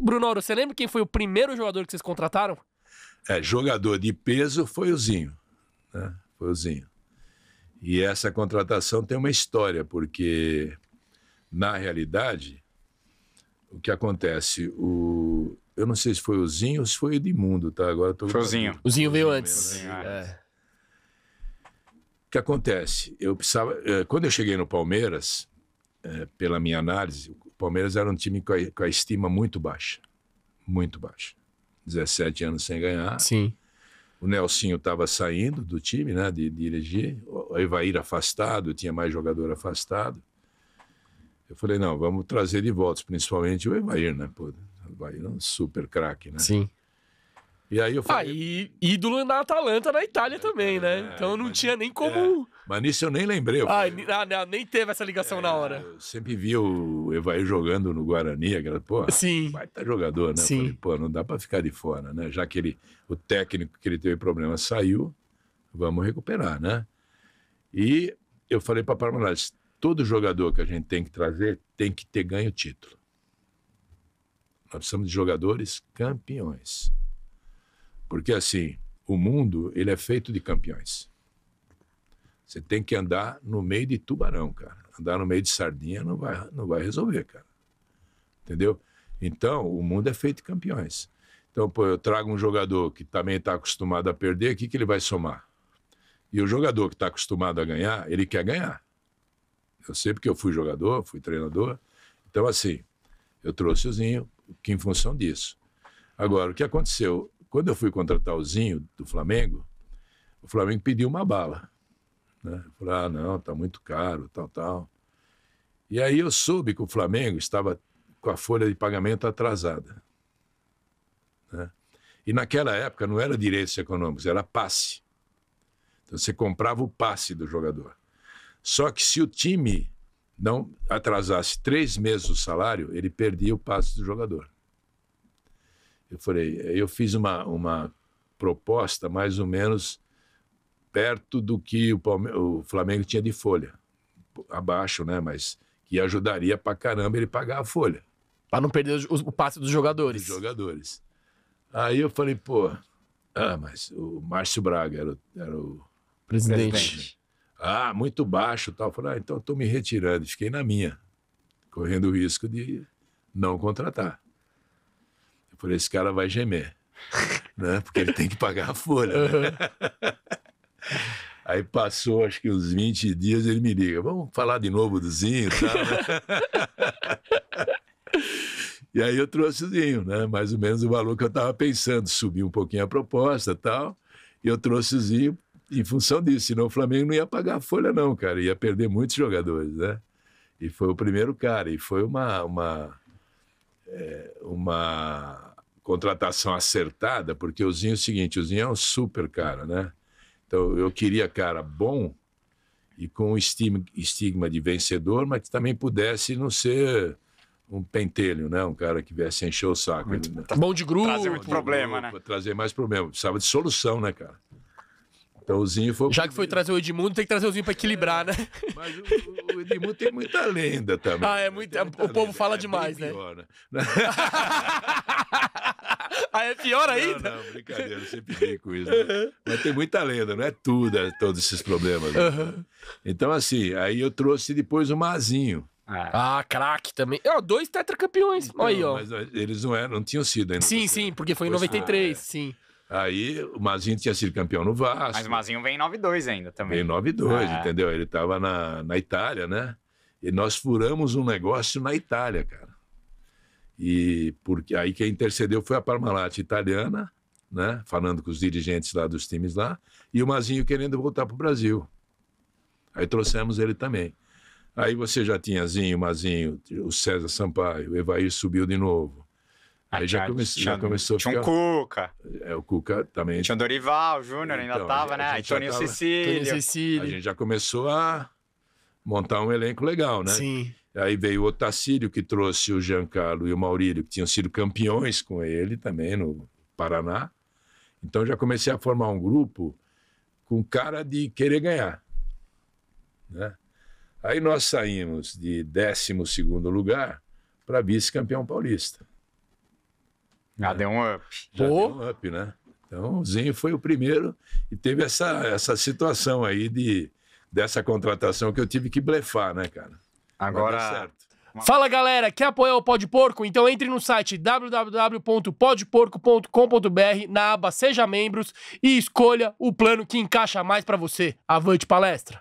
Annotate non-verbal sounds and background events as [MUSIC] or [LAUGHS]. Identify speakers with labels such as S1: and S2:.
S1: Bruno, você lembra quem foi o primeiro jogador que vocês contrataram? É, jogador de peso foi o Zinho. Né? Foi o Zinho. E essa contratação tem uma história, porque, na realidade, o que acontece? O... Eu não sei se foi o Zinho ou se foi o Edmundo, tá? Agora tô... Foi o Zinho. O Zinho veio antes. é. O que acontece? Eu precisava. Eh, quando eu cheguei no Palmeiras, eh, pela minha análise, Palmeiras era um time com a, com a estima muito baixa. Muito baixa. 17 anos sem ganhar. Sim. O Nelsinho estava saindo do time, né, de, dirigir. O Evair afastado, tinha mais jogador afastado. Eu falei, não, vamos trazer de volta, principalmente o Evair, né? Pô, o Evair é um super craque, né? Sim. E aí eu falei. Aí, ah, e ídolo na Atalanta, na Itália também, né? É, então não mas, tinha nem é, como. É, mas nisso eu nem lembrei. Eu ah, ah, nem teve essa ligação é, na hora. Eu sempre vi o Evair jogando no Guarani, aquela, pô, Sim. vai estar tá jogador, né? Sim. Falei, pô, não dá para ficar de fora, né? Já que ele, o técnico que ele teve problema saiu, vamos recuperar, né? E eu falei para Parmalat, todo jogador que a gente tem que trazer tem que ter ganho título. Nós precisamos de jogadores campeões. Porque assim, o mundo, ele é feito de campeões. Você tem que andar no meio de tubarão, cara. Andar no meio de sardinha não vai, não vai resolver, cara. Entendeu? Então, o mundo é feito de campeões. Então, pô, eu trago um jogador que também está acostumado a perder, o que, que ele vai somar? E o jogador que está acostumado a ganhar, ele quer ganhar. Eu sei porque eu fui jogador, fui treinador. Então, assim, eu trouxe o Zinho que em função disso. Agora, o que aconteceu? Quando eu fui contratar o Zinho do Flamengo, o Flamengo pediu uma bala. Né? Falei, ah, não, está muito caro, tal, tal. E aí eu soube que o Flamengo estava com a folha de pagamento atrasada. Né? E naquela época não era direitos econômicos, era passe. Então você comprava o passe do jogador. Só que se o time não atrasasse três meses o salário, ele perdia o passe do jogador. Eu falei, é, eu fiz uma, uma proposta mais ou menos perto do que o, Palme o Flamengo tinha de folha. Abaixo, né? Mas que ajudaria pra caramba ele pagar a folha. Pra não perder o, o passe dos jogadores. Dos jogadores. Aí eu falei, pô, ah, mas o Márcio Braga era o, era o presidente. presidente. Ah, muito baixo tal. Eu falei, ah, então estou me retirando. Fiquei na minha, correndo o risco de não contratar por esse cara vai gemer, [LAUGHS] né? Porque ele tem que pagar a folha. Né? [LAUGHS] Aí passou, acho que uns 20 dias, ele me liga, vamos falar de novo do Zinho tá? [LAUGHS] e aí eu trouxe o Zinho, né? Mais ou menos o valor que eu estava pensando, subir um pouquinho a proposta tal, e eu trouxe o Zinho em função disso, senão o Flamengo não ia pagar a folha não, cara, ia perder muitos jogadores, né? E foi o primeiro cara, e foi uma... uma é, uma contratação acertada, porque o Zinho é o seguinte, o Zinho é um super cara, né? Então eu queria cara bom e com estigma de vencedor, mas que também pudesse não ser um pentelho, né? Um cara que viesse encher o saco. Muito, né? Bom de grupo. Trazer muito problema, né? grupo, né? Trazer mais problema. Precisava de solução, né, cara? Então o Zinho foi. Já que foi trazer o Edmundo, tem que trazer o Zinho para equilibrar, né? [LAUGHS] Mas o, o, Edmundo tem muita lenda também. Ah, é né? muito. O povo fala é demais, né? Pior, né? [LAUGHS] ah, é pior ainda? Não, não brincadeira, eu sempre dei com isso. Né? Uhum. Mas tem muita lenda, não é tudo, é todos esses problemas. Né? Uhum. Então, assim, aí eu trouxe depois o Mazinho. Ah, ah craque também. oh, dois tetracampeões. Então, aí, ó. Mas eles não eram, não tinham sido ainda. Sim, sim, porque foi em 93, ah, é. sim. Aí o Mazinho tinha sido campeão no Vasco. Mas o Mazinho vem em 9-2 ainda também. Vem em 9-2, ah. entendeu? Ele estava na, na Itália, né? E nós furamos um negócio na Itália, cara. E porque aí quem intercedeu foi a Parmalat italiana, né? Falando com os dirigentes lá dos times lá. E o Mazinho querendo voltar para o Brasil. Aí trouxemos ele também. Aí você já tinha Zinho, Mazinho, o César Sampaio, o Evair subiu de novo. Aí já, come, já começou Tinha um Cuca. É, o Cuca também. Tinha o Dorival Júnior, ainda estava, então, né? Aí Toninho A gente já começou a montar um elenco legal, né? Sim. Aí veio o Otacílio, que trouxe o Giancarlo e o Maurílio, que tinham sido campeões com ele também no Paraná. Então já comecei a formar um grupo com cara de querer ganhar. Né? Aí nós saímos de 12 lugar para vice-campeão paulista. Ah, deu um up. Já deu um up, né? Então, o Zinho foi o primeiro e teve essa, essa situação aí de, dessa contratação que eu tive que blefar, né, cara? Agora. Certo. Fala galera, quer apoiar o Pode Porco? Então entre no site www.podporco.com.br na aba Seja Membros e escolha o plano que encaixa mais para você. Avante palestra!